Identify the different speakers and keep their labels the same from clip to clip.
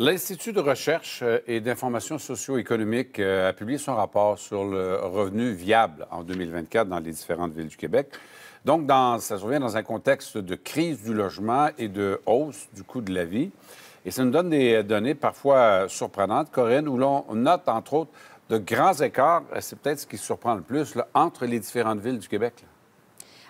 Speaker 1: L'Institut de recherche euh, et d'information socio-économique euh, a publié son rapport sur le revenu viable en 2024 dans les différentes villes du Québec. Donc, dans, ça revient dans un contexte de crise du logement et de hausse du coût de la vie. Et ça nous donne des euh, données parfois surprenantes, Corinne, où l'on note, entre autres, de grands écarts. C'est peut-être ce qui surprend le plus entre les différentes villes du Québec.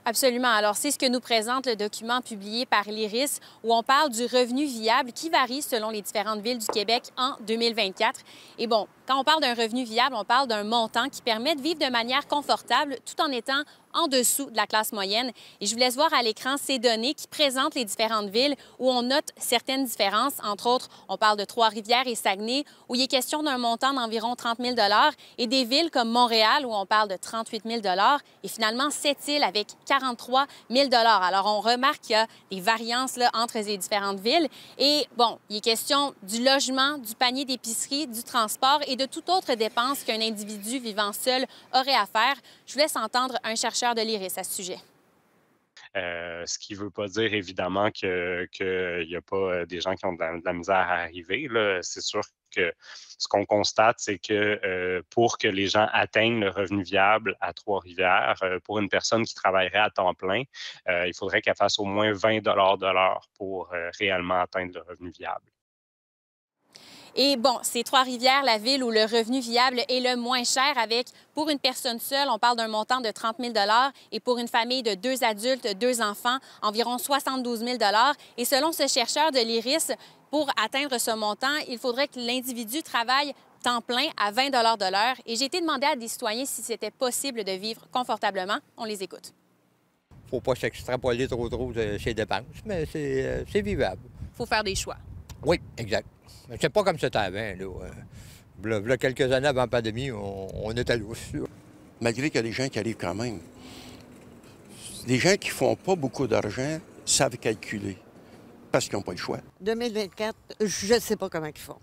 Speaker 2: Absolument. Alors, c'est ce que nous présente le document publié par l'IRIS, où on parle du revenu viable qui varie selon les différentes villes du Québec en 2024. Et bon, quand on parle d'un revenu viable, on parle d'un montant qui permet de vivre de manière confortable tout en étant en dessous de la classe moyenne. Et je vous laisse voir à l'écran ces données qui présentent les différentes villes où on note certaines différences. Entre autres, on parle de Trois-Rivières et Saguenay, où il est question d'un montant d'environ 30 000 et des villes comme Montréal, où on parle de 38 000 et finalement Sept-Îles avec 43 000 Alors, on remarque qu'il y a des variances entre les différentes villes. Et bon, il est question du logement, du panier d'épicerie, du transport et de toute autre dépense qu'un individu vivant seul aurait à faire. Je vous laisse entendre un chercheur de l'IRIS à ce sujet.
Speaker 3: Euh, ce qui ne veut pas dire évidemment qu'il que n'y a pas euh, des gens qui ont de la, misère à arriver. C'est sûr que ce qu'on constate, c'est que euh, pour que les gens atteignent le revenu viable à Trois-Rivières, pour une personne qui travaillerait à temps plein, il faudrait qu'elle fasse au moins 20 de l'heure pour réellement atteindre le revenu viable.
Speaker 2: Et bon, c'est Trois-Rivières, la ville où le revenu viable est le moins cher avec, pour une personne seule, on parle d'un montant de 30 000 et pour une famille de deux adultes, deux enfants, environ 72 000 Et selon ce chercheur de l'IRIS, pour atteindre ce montant, il faudrait que l'individu travaille temps plein à 20 de l'heure. Et j'ai été demandé à des citoyens si c'était possible de vivre confortablement. On les écoute.
Speaker 3: faut pas s'extrapoler trop trop de ses dépenses, mais euh, c'est vivable.
Speaker 2: faut faire des choix.
Speaker 3: Oui, exact. C'est pas comme c'était avant, euh. là. quelques années avant la pandémie, on, on
Speaker 1: était aussi. Malgré qu'il y a des gens qui arrivent quand même, les gens qui font pas beaucoup d'argent savent calculer parce qu'ils n'ont pas le choix. 2024, je sais pas comment ils font.